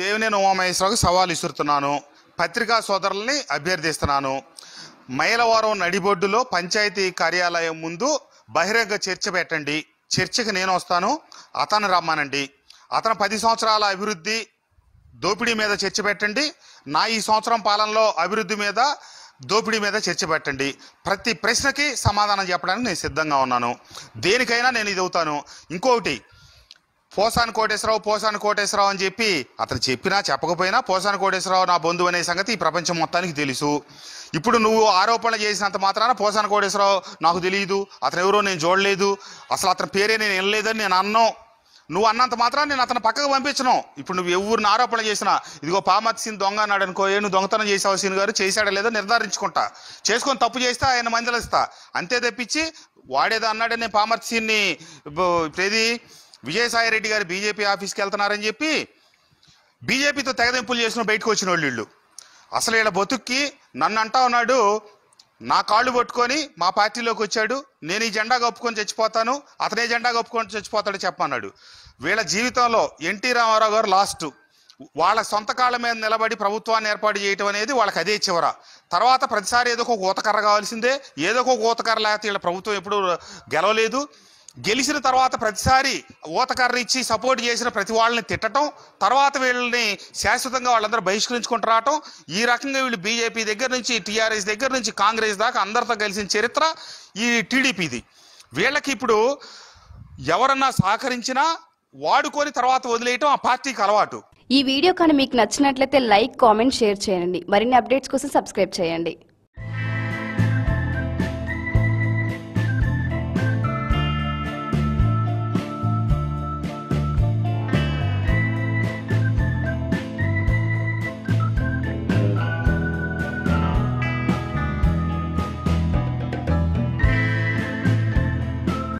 దేవినేని ఉమామహేశ్వరకు సవాల్ ఇసురుతున్నాను పత్రికా సోదరుల్ని అభ్యర్థిస్తున్నాను మైలవరం నడిబొడ్డులో పంచాయతీ కార్యాలయం ముందు బహిరంగ చర్చ పెట్టండి చర్చకి నేను వస్తాను అతను రమ్మానండి అతను పది సంవత్సరాల అభివృద్ధి దోపిడీ మీద చర్చ పెట్టండి నా ఈ సంవత్సరం పాలనలో అభివృద్ధి మీద దోపిడీ మీద చర్చ పెట్టండి ప్రతి ప్రశ్నకి సమాధానం చెప్పడానికి నేను సిద్ధంగా ఉన్నాను దేనికైనా నేను ఇది అవుతాను ఇంకొకటి పోసాని కోటేశ్వరరావు పోసాని కోటేశ్వరరావు అని చెప్పి అతను చెప్పినా చెప్పకపోయినా పోసాని కోటేశ్వరరావు నా బంధువు అనే సంగతి ఈ ప్రపంచం మొత్తానికి తెలుసు ఇప్పుడు నువ్వు ఆరోపణలు చేసినంత మాత్రాన పోసాని కోటేశ్వరరావు నాకు తెలియదు అతను ఎవరో నేను చూడలేదు అసలు అతని పేరే నేను వినలేదని నేను అన్నాం నువ్వు అన్నంత మాత్రం నేను అతను పక్కకు పంపించను ఇప్పుడు నువ్వు ఎవరిని ఆరోపణ చేసినా ఇదిగో పామత్ సింగ్ దొంగ అన్నాడు అనుకో ఏ నువ్వు దొంగతనం చేసావు సీన్ గారు చేశాడా లేదో నిర్ధారించుకుంటా చేసుకొని తప్పు చేస్తే ఆయన మందలిస్తా అంతే తెప్పించి వాడేదో అన్నాడే నేను పామత్ సీన్ని ఏది విజయసాయిరెడ్డి గారు బీజేపీ ఆఫీస్కి వెళ్తున్నారని చెప్పి బీజేపీతో తెగదింపులు చేసిన బయటకు వచ్చిన వాళ్ళు వీళ్ళు అసలు ఇలా బతుక్కి నన్ను అంటా ఉన్నాడు నా కాళ్ళు పట్టుకొని మా పార్టీలోకి వచ్చాడు నేను ఈ జెండా కప్పుకొని చచ్చిపోతాను అతనే జెండా కప్పుకొని చచ్చిపోతాడు చెప్పన్నాడు వీళ్ళ జీవితంలో ఎన్టీ రామారావు గారు లాస్ట్ వాళ్ళ సొంత కాళ్ళ మీద నిలబడి ప్రభుత్వాన్ని ఏర్పాటు చేయటం అనేది వాళ్ళకి అదే చివర తర్వాత ప్రతిసారి ఏదో ఒక ఊతకర్ర కావాల్సిందే ఏదో ఒక ఊతకర్ర లేకపోతే వీళ్ళ ప్రభుత్వం ఎప్పుడు గెలవలేదు గెలిచిన తర్వాత ప్రతిసారి ఓతకర్ర ఇచ్చి సపోర్ట్ చేసిన ప్రతి వాళ్ళని తిట్టడం తర్వాత వీళ్ళని శాశ్వతంగా వాళ్ళందరూ బహిష్కరించుకుంటూ రావటం ఈ రకంగా వీళ్ళు బీజేపీ దగ్గర నుంచి టీఆర్ఎస్ దగ్గర నుంచి కాంగ్రెస్ దాకా అందరితో కలిసిన చరిత్ర ఈ టీడీపీది వీళ్ళకి ఇప్పుడు ఎవరన్నా సహకరించినా వాడుకొని తర్వాత వదిలేయటం ఆ పార్టీకి అలవాటు ఈ వీడియో కానీ మీకు నచ్చినట్లయితే లైక్ కామెంట్ షేర్ చేయండి మరిన్ని అప్డేట్స్ కోసం సబ్స్క్రైబ్ చేయండి